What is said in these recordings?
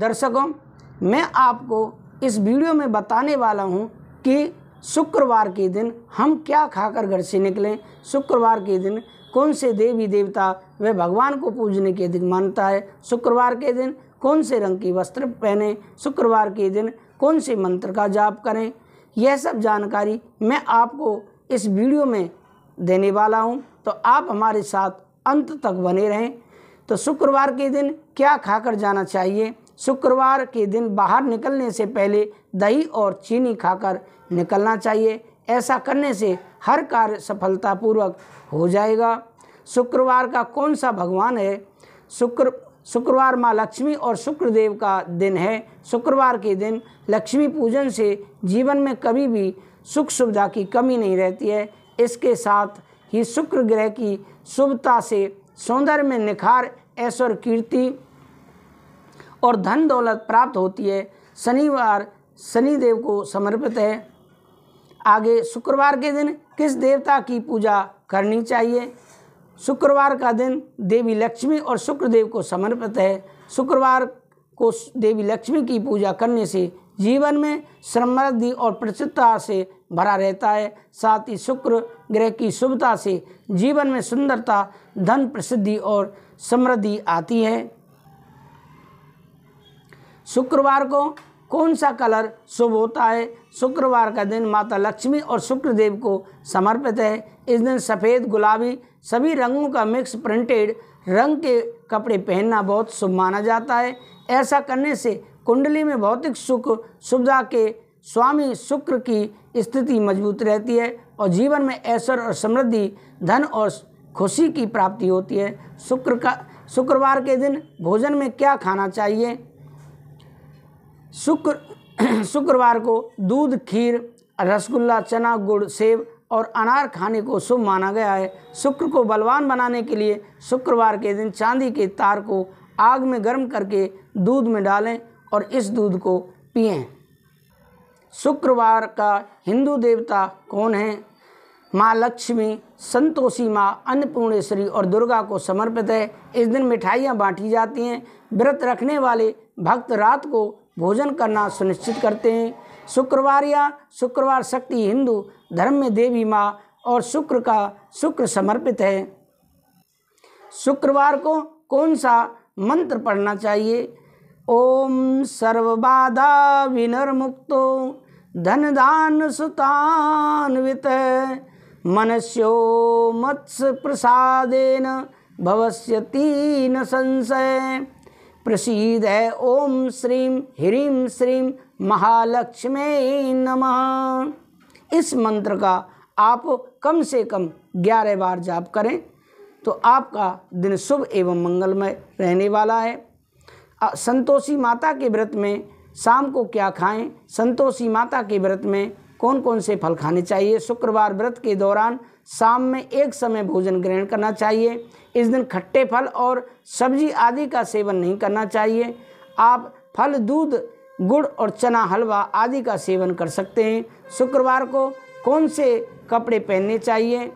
दर्शकों मैं आपको इस वीडियो में बताने वाला हूँ कि शुक्रवार के दिन हम क्या खाकर घर से निकलें शुक्रवार के दिन कौन से देवी देवता वे भगवान को पूजने की अधिक मान्यता है शुक्रवार के दिन कौन से रंग की वस्त्र पहने शुक्रवार के दिन कौन से मंत्र का जाप करें यह सब जानकारी मैं आपको इस वीडियो में देने वाला हूँ तो आप हमारे साथ अंत तक बने रहें तो शुक्रवार के दिन क्या खाकर जाना चाहिए शुक्रवार के दिन बाहर निकलने से पहले दही और चीनी खाकर निकलना चाहिए ऐसा करने से हर कार्य सफलतापूर्वक हो जाएगा शुक्रवार का कौन सा भगवान है शुक्र शुक्रवार माँ लक्ष्मी और शुक्रदेव का दिन है शुक्रवार के दिन लक्ष्मी पूजन से जीवन में कभी भी सुख सुविधा की कमी नहीं रहती है इसके साथ ही शुक्र ग्रह की शुभता से सौंदर्य में निखार ऐश्वर्य कीर्ति और धन दौलत प्राप्त होती है शनिवार शनिदेव को समर्पित है आगे शुक्रवार के दिन किस देवता की पूजा करनी चाहिए शुक्रवार का दिन देवी लक्ष्मी और शुक्रदेव को समर्पित है शुक्रवार को देवी लक्ष्मी की पूजा करने से जीवन में समृद्धि और प्रसिद्धता से भरा रहता है साथ ही शुक्र ग्रह की शुभता से जीवन में सुंदरता धन प्रसिद्धि और समृद्धि आती है शुक्रवार को कौन सा कलर शुभ होता है शुक्रवार का दिन माता लक्ष्मी और शुक्रदेव को समर्पित है इस दिन सफ़ेद गुलाबी सभी रंगों का मिक्स प्रिंटेड रंग के कपड़े पहनना बहुत शुभ माना जाता है ऐसा करने से कुंडली में भौतिक सुख सुविधा के स्वामी शुक्र की स्थिति मजबूत रहती है और जीवन में ऐश्वर्य और समृद्धि धन और खुशी की प्राप्ति होती है शुक्र का शुक्रवार के दिन भोजन में क्या खाना चाहिए शुक्र शुक्रवार को दूध खीर रसगुल्ला चना गुड़ सेब और अनार खाने को शुभ माना गया है शुक्र को बलवान बनाने के लिए शुक्रवार के दिन चांदी के तार को आग में गर्म करके दूध में डालें और इस दूध को पिए शुक्रवार का हिंदू देवता कौन है माँ लक्ष्मी संतोषी माँ अन्नपूर्णेश्वरी और दुर्गा को समर्पित है इस दिन मिठाइयाँ बांटी जाती हैं व्रत रखने वाले भक्त रात को भोजन करना सुनिश्चित करते हैं शुक्रवार या शुक्रवार शक्ति हिंदू धर्म में देवी माँ और शुक्र का शुक्र समर्पित है शुक्रवार को कौन सा मंत्र पढ़ना चाहिए ओम सर्वबाधा विनर्मुक्तो धन दान सुतान्वित मनस्यो मत्स्य प्रसादेन भवस्यति न संशय प्रसीद है ओम श्रीम ह्रीम श्रीम महालक्ष्मी नमः इस मंत्र का आप कम से कम ग्यारह बार जाप करें तो आपका दिन शुभ एवं मंगलमय रहने वाला है संतोषी माता के व्रत में शाम को क्या खाएं संतोषी माता के व्रत में कौन कौन से फल खाने चाहिए शुक्रवार व्रत के दौरान शाम में एक समय भोजन ग्रहण करना चाहिए इस दिन खट्टे फल और सब्जी आदि का सेवन नहीं करना चाहिए आप फल दूध गुड़ और चना हलवा आदि का सेवन कर सकते हैं शुक्रवार को कौन से कपड़े पहनने चाहिए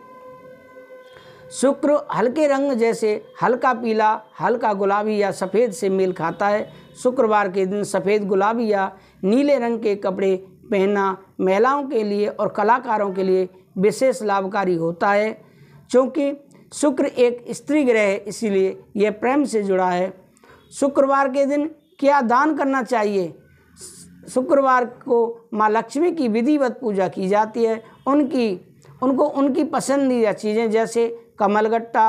शुक्र हल्के रंग जैसे हल्का पीला हल्का गुलाबी या सफ़ेद से मेल खाता है शुक्रवार के दिन सफ़ेद गुलाबी या नीले रंग के कपड़े पहनना महिलाओं के लिए और कलाकारों के लिए विशेष लाभकारी होता है क्योंकि शुक्र एक स्त्री ग्रह है इसीलिए यह प्रेम से जुड़ा है शुक्रवार के दिन क्या दान करना चाहिए शुक्रवार को माँ लक्ष्मी की विधिवत पूजा की जाती है उनकी उनको उनकी पसंदीदा चीज़ें जैसे कमलगट्टा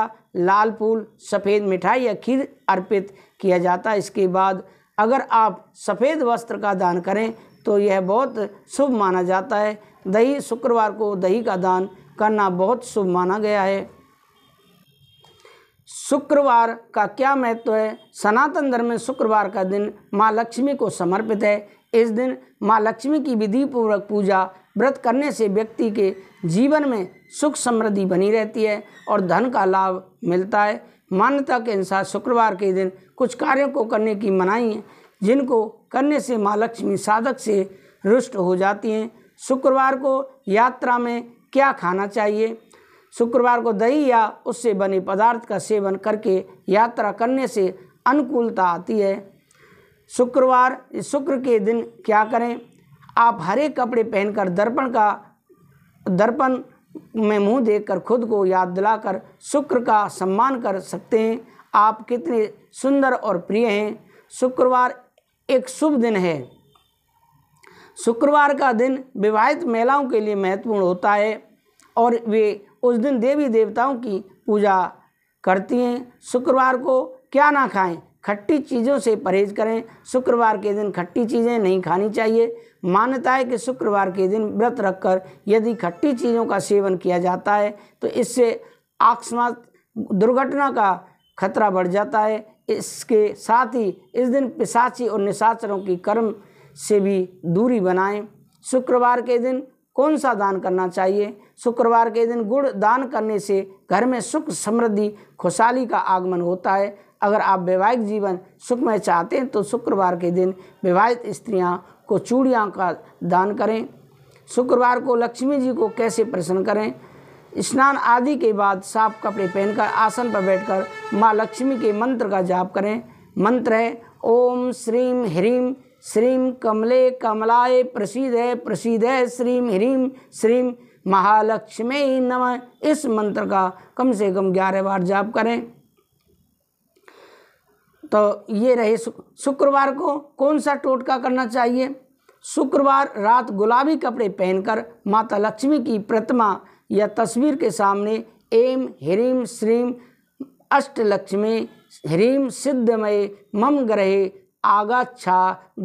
लाल फूल सफ़ेद मिठाई या खीर अर्पित किया जाता है इसके बाद अगर आप सफ़ेद वस्त्र का दान करें तो यह बहुत शुभ माना जाता है दही शुक्रवार को दही का दान करना बहुत शुभ माना गया है शुक्रवार का क्या महत्व है सनातन धर्म में शुक्रवार का दिन माँ लक्ष्मी को समर्पित है इस दिन माँ लक्ष्मी की विधि पूर्वक पूजा व्रत करने से व्यक्ति के जीवन में सुख समृद्धि बनी रहती है और धन का लाभ मिलता है मान्यता के अनुसार शुक्रवार के दिन कुछ कार्यों को करने की मनाही है जिनको करने से माँ लक्ष्मी साधक से रुष्ट हो जाती हैं शुक्रवार को यात्रा में क्या खाना चाहिए शुक्रवार को दही या उससे बने पदार्थ का सेवन करके यात्रा करने से अनुकूलता आती है शुक्रवार शुक्र के दिन क्या करें आप हरे कपड़े पहनकर दर्पण का दर्पण में मुंह देखकर खुद को याद दिलाकर शुक्र का सम्मान कर सकते हैं आप कितने सुंदर और प्रिय हैं शुक्रवार एक शुभ दिन है शुक्रवार का दिन विवाहित महिलाओं के लिए महत्वपूर्ण होता है और वे उस दिन देवी देवताओं की पूजा करती हैं शुक्रवार को क्या ना खाएं खट्टी चीज़ों से परहेज करें शुक्रवार के दिन खट्टी चीज़ें नहीं खानी चाहिए मान्यता है कि शुक्रवार के दिन व्रत रखकर यदि खट्टी चीज़ों का सेवन किया जाता है तो इससे अकस्मात दुर्घटना का खतरा बढ़ जाता है इसके साथ ही इस दिन पिशाची और निशाचरों की कर्म से भी दूरी बनाएं शुक्रवार के दिन कौन सा दान करना चाहिए शुक्रवार के दिन गुड़ दान करने से घर में सुख समृद्धि खुशहाली का आगमन होता है अगर आप वैवाहिक जीवन सुखमय चाहते हैं तो शुक्रवार के दिन विवाहित स्त्रियां को चूड़ियां का दान करें शुक्रवार को लक्ष्मी जी को कैसे प्रसन्न करें स्नान आदि के बाद साफ कपड़े पहनकर आसन पर बैठकर माँ लक्ष्मी के मंत्र का जाप करें मंत्र है ओम श्रीम ह्रीम श्रीम कमले कमलाय प्रसिद्ध है प्रसिद्ध है श्रीम ह्रीम श्रीम महालक्ष्मी नम इस मंत्र का कम से कम ग्यारह बार जाप करें तो ये रहे शुक्रवार को कौन सा टोटका करना चाहिए शुक्रवार रात गुलाबी कपड़े पहनकर माता लक्ष्मी की प्रतिमा या तस्वीर के सामने एम ह्रीम श्रीम अष्टलक्ष्मी ह्रीम सिद्धमय मम ग्रहे आगाच्छा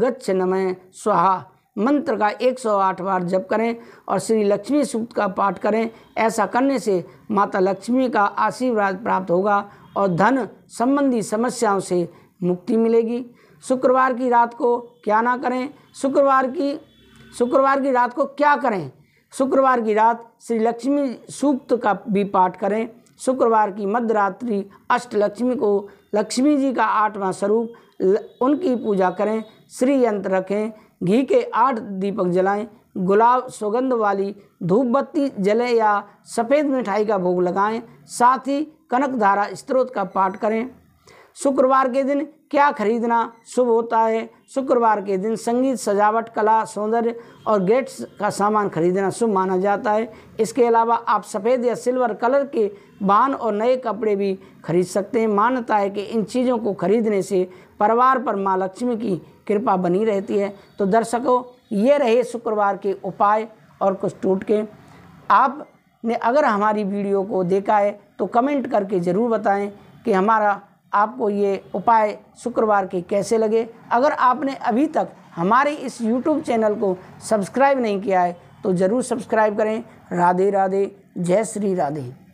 गच्छ नमय स्वाहा मंत्र का 108 बार जप करें और श्री लक्ष्मी सूक्त का पाठ करें ऐसा करने से माता लक्ष्मी का आशीर्वाद प्राप्त होगा और धन संबंधी समस्याओं से मुक्ति मिलेगी शुक्रवार की रात को क्या ना करें शुक्रवार की शुक्रवार की रात को क्या करें शुक्रवार की रात श्री लक्ष्मी सूक्त का भी पाठ करें शुक्रवार की मध्य रात्रि अष्टलक्ष्मी को लक्ष्मी जी का आठवां स्वरूप उनकी पूजा करें श्री यंत्र रखें घी के आठ दीपक जलाएं गुलाब सुगंध वाली धूप बत्ती जलें या सफ़ेद मिठाई का भोग लगाएं साथ ही कनक धारा स्त्रोत का पाठ करें शुक्रवार के दिन क्या खरीदना शुभ होता है शुक्रवार के दिन संगीत सजावट कला सौंदर्य और गेट्स का सामान खरीदना शुभ माना जाता है इसके अलावा आप सफ़ेद या सिल्वर कलर के बान और नए कपड़े भी खरीद सकते हैं मान्यता है कि इन चीज़ों को खरीदने से परिवार पर माँ लक्ष्मी की कृपा बनी रहती है तो दर्शकों ये रहे शुक्रवार के उपाय और कुछ टूट के आपने अगर हमारी वीडियो को देखा है तो कमेंट करके ज़रूर बताएं कि हमारा आपको ये उपाय शुक्रवार के कैसे लगे अगर आपने अभी तक हमारे इस यूट्यूब चैनल को सब्सक्राइब नहीं किया है तो ज़रूर सब्सक्राइब करें राधे राधे जय श्री राधे